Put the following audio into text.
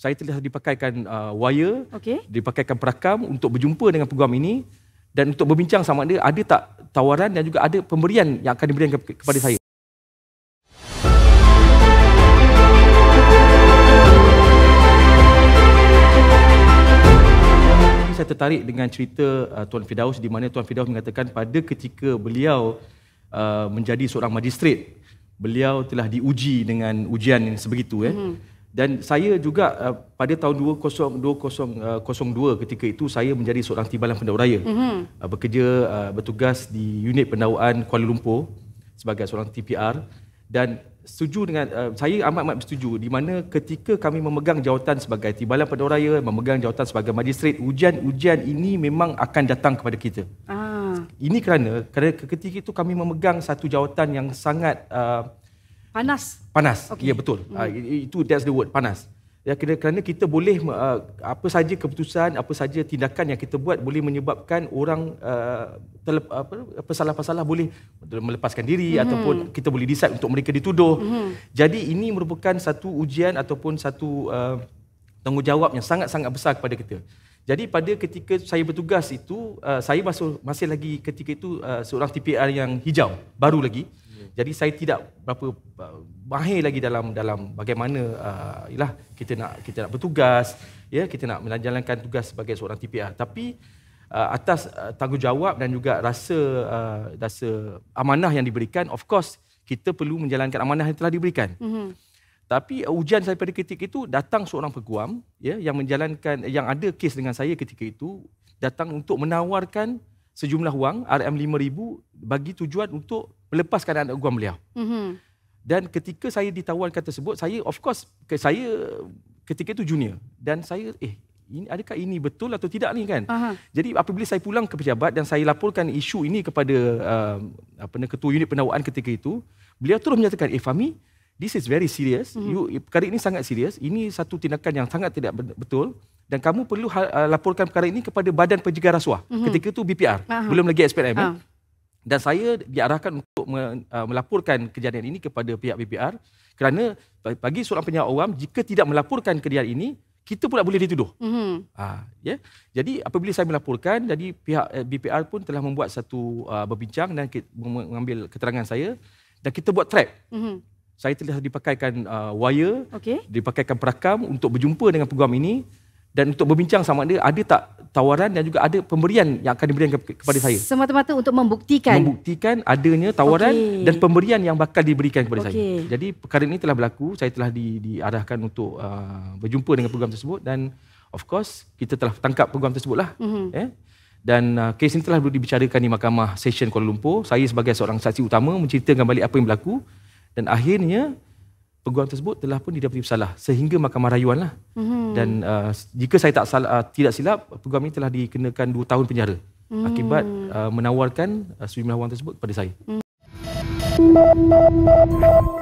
saya telah dipakaikan uh, wire, okay. dipakaikan perakam untuk berjumpa dengan peguam ini dan untuk berbincang sama ada ada tak tawaran dan juga ada pemberian yang akan diberikan kepada saya. Saya tertarik dengan cerita uh, Tuan Fidaus di mana Tuan Fidaus mengatakan pada ketika beliau uh, menjadi seorang magistrate, beliau telah diuji dengan ujian yang sebegitu. Eh. Mm-hmm dan saya juga uh, pada tahun 2002 uh, ketika itu saya menjadi seorang timbalan pendawaraya mm-hmm. uh, bekerja uh, bertugas di unit pendawaan Kuala Lumpur sebagai seorang TPR dan setuju dengan uh, saya amat amat setuju di mana ketika kami memegang jawatan sebagai timbalan pendawaraya memegang jawatan sebagai magistrate ujian-ujian ini memang akan datang kepada kita ah. ini kerana kerana ketika itu kami memegang satu jawatan yang sangat uh, panas panas okay. ya betul hmm. uh, itu that's the word panas ya kerana, kerana kita boleh uh, apa saja keputusan apa saja tindakan yang kita buat boleh menyebabkan orang uh, terlep, apa apa salah-salah boleh melepaskan diri hmm. ataupun kita boleh decide untuk mereka dituduh hmm. jadi ini merupakan satu ujian ataupun satu uh, tanggungjawab yang sangat-sangat besar kepada kita jadi pada ketika saya bertugas itu uh, saya masih masih lagi ketika itu uh, seorang TPR yang hijau baru lagi jadi saya tidak berapa mahir lagi dalam dalam bagaimana uh, ah, ialah kita nak kita nak bertugas, ya, kita nak menjalankan tugas sebagai seorang TPR. Tapi uh, atas uh, tanggungjawab dan juga rasa uh, rasa amanah yang diberikan, of course kita perlu menjalankan amanah yang telah diberikan. Mm-hmm. Tapi ujian saya pada ketika itu datang seorang peguam ya yang menjalankan yang ada kes dengan saya ketika itu datang untuk menawarkan sejumlah wang RM5000 bagi tujuan untuk melepaskan anak guam beliau. Mm-hmm. Dan ketika saya ditawarkan tersebut, saya of course saya ketika itu junior dan saya eh ini adakah ini betul atau tidak ni kan? Aha. Jadi apabila saya pulang ke pejabat dan saya laporkan isu ini kepada uh, apa ketua unit pendakwaan ketika itu, beliau terus menyatakan, "Eh Fami, this is very serious. Mm-hmm. You perkara ini sangat serius. Ini satu tindakan yang sangat tidak betul." dan kamu perlu ha, laporkan perkara ini kepada badan penjaga rasuah mm-hmm. ketika itu BPR Aha. belum lagi SPRM ya. Eh? Ah. Dan saya diarahkan untuk uh, melaporkan kejadian ini kepada pihak BPR kerana bagi seorang penyiar awam jika tidak melaporkan kejadian ini kita pula boleh dituduh. Mm-hmm. Ha, yeah. Ya. Jadi apabila saya melaporkan, jadi pihak eh, BPR pun telah membuat satu uh, berbincang dan ke- mengambil keterangan saya dan kita buat track. Mm-hmm. Saya telah dipakaikan uh, wire, okay. dipakaikan perakam untuk berjumpa dengan peguam ini dan untuk berbincang sama dia ada tak tawaran dan juga ada pemberian yang akan diberikan kepada saya. Semata-mata untuk membuktikan. Membuktikan adanya tawaran okay. dan pemberian yang bakal diberikan kepada okay. saya. Jadi perkara ini telah berlaku, saya telah di, diarahkan untuk uh, berjumpa dengan program tersebut dan of course kita telah tangkap program tersebutlah. Mm-hmm. Eh? Dan uh, kes ini telah dibicarakan di mahkamah session Kuala Lumpur. Saya sebagai seorang saksi utama menceritakan balik apa yang berlaku dan akhirnya peguam tersebut telah pun didapati bersalah sehingga mahkamah rayuan lah. Mm-hmm. Dan uh, jika saya tak salah, uh, tidak silap, peguam ini telah dikenakan 2 tahun penjara mm-hmm. akibat uh, menawarkan uh, sejumlah wang tersebut kepada saya. Mm-hmm.